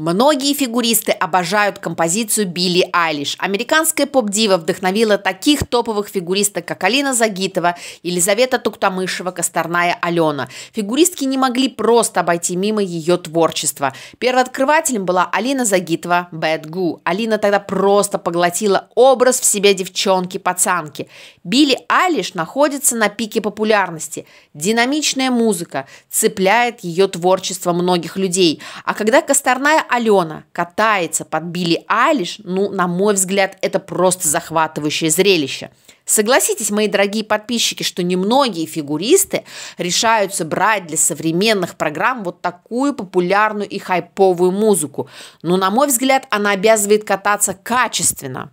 Многие фигуристы обожают композицию Билли Айлиш. Американская поп-дива вдохновила таких топовых фигуристок, как Алина Загитова, Елизавета Туктамышева, Косторная Алена. Фигуристки не могли просто обойти мимо ее творчества. Первооткрывателем была Алина Загитова «Bad Goo». Алина тогда просто поглотила образ в себе девчонки-пацанки. Билли Айлиш находится на пике популярности. Динамичная музыка цепляет ее творчество многих людей. А когда Косторная Алена катается под Билли Алиш, ну, на мой взгляд, это просто захватывающее зрелище. Согласитесь, мои дорогие подписчики, что немногие фигуристы решаются брать для современных программ вот такую популярную и хайповую музыку. Но, на мой взгляд, она обязывает кататься качественно.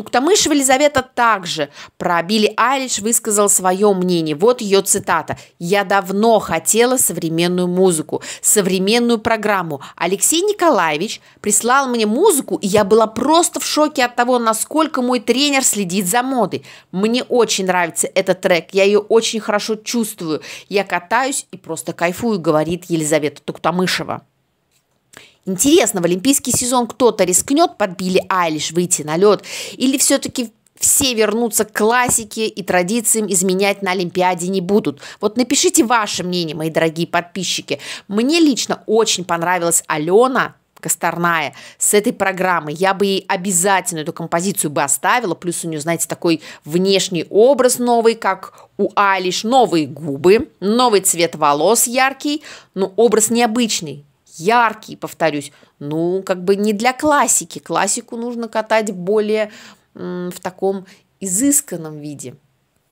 Туктамышева Елизавета также про Билли Айлиш высказал свое мнение. Вот ее цитата. «Я давно хотела современную музыку, современную программу. Алексей Николаевич прислал мне музыку, и я была просто в шоке от того, насколько мой тренер следит за модой. Мне очень нравится этот трек, я ее очень хорошо чувствую. Я катаюсь и просто кайфую», говорит Елизавета Туктамышева. Интересно, в олимпийский сезон кто-то рискнет под Билли Айлиш выйти на лед? Или все-таки все вернутся к классике и традициям изменять на Олимпиаде не будут. Вот напишите ваше мнение, мои дорогие подписчики. Мне лично очень понравилась Алена Косторная с этой программы. Я бы ей обязательно эту композицию бы оставила. Плюс у нее, знаете, такой внешний образ новый, как у Алиш. Новые губы, новый цвет волос яркий, но образ необычный яркий, повторюсь, ну, как бы не для классики. Классику нужно катать более в таком изысканном виде.